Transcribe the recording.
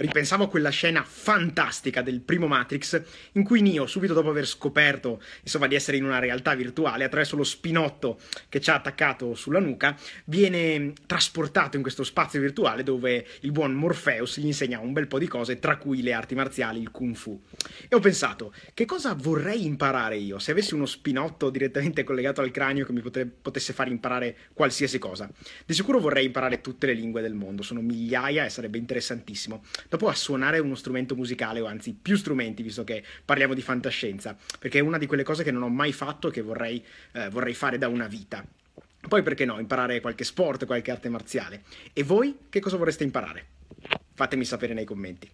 ripensavo a quella scena fantastica del primo Matrix in cui Neo, subito dopo aver scoperto insomma, di essere in una realtà virtuale, attraverso lo spinotto che ci ha attaccato sulla nuca, viene trasportato in questo spazio virtuale dove il buon Morpheus gli insegna un bel po' di cose, tra cui le arti marziali, il kung fu. E ho pensato, che cosa vorrei imparare io se avessi uno spinotto direttamente collegato al cranio che mi potrebbe, potesse far imparare qualsiasi cosa? Di sicuro vorrei imparare tutte le lingue del mondo, sono migliaia e sarebbe interessantissimo dopo a suonare uno strumento musicale, o anzi più strumenti, visto che parliamo di fantascienza, perché è una di quelle cose che non ho mai fatto e che vorrei, eh, vorrei fare da una vita. Poi perché no, imparare qualche sport, qualche arte marziale. E voi che cosa vorreste imparare? Fatemi sapere nei commenti.